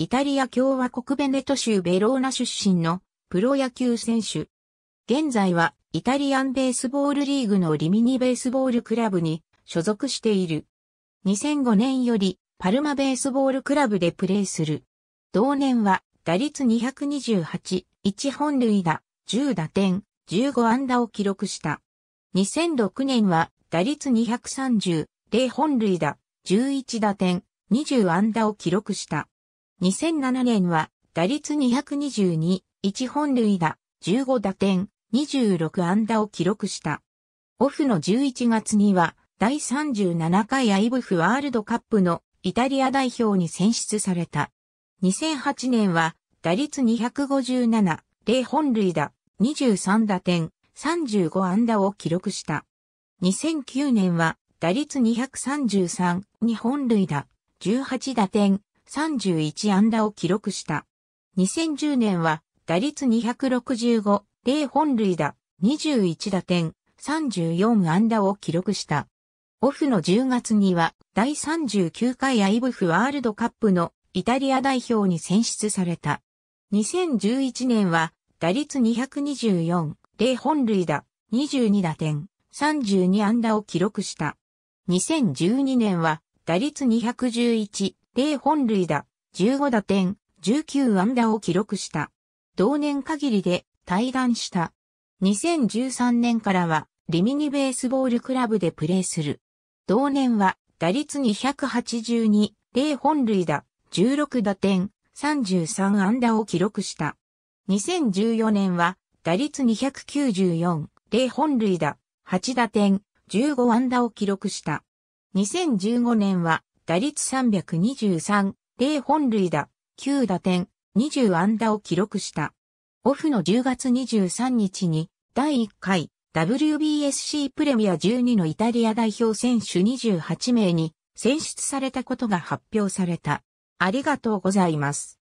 イタリア共和国ベネト州ベローナ出身のプロ野球選手。現在はイタリアンベースボールリーグのリミニベースボールクラブに所属している。2005年よりパルマベースボールクラブでプレーする。同年は打率228、1本塁打、10打点、15安打を記録した。2006年は打率230、0本塁打、11打点、20安打を記録した。2007年は打率222、1本塁打、15打点、26安打を記録した。オフの11月には第37回アイブフワールドカップのイタリア代表に選出された。2008年は打率257、0本塁打、23打点、35安打を記録した。2009年は打率233、2本塁打、18打点、31安打を記録した。2010年は打率265、零本塁打、21打点、34安打を記録した。オフの10月には第39回アイブフワールドカップのイタリア代表に選出された。2011年は打率224、零本塁打、22打点、32安打を記録した。2012年は打率211、0本塁打、15打点、19安打を記録した。同年限りで退団した。2013年からは、リミニベースボールクラブでプレーする。同年は、打率282、零本塁打、16打点、33安打を記録した。2014年は、打率294、零本塁打、8打点、15安打を記録した。2015年は、打率323、0本塁打、9打点、20安打を記録した。オフの10月23日に、第1回 WBSC プレミア12のイタリア代表選手28名に選出されたことが発表された。ありがとうございます。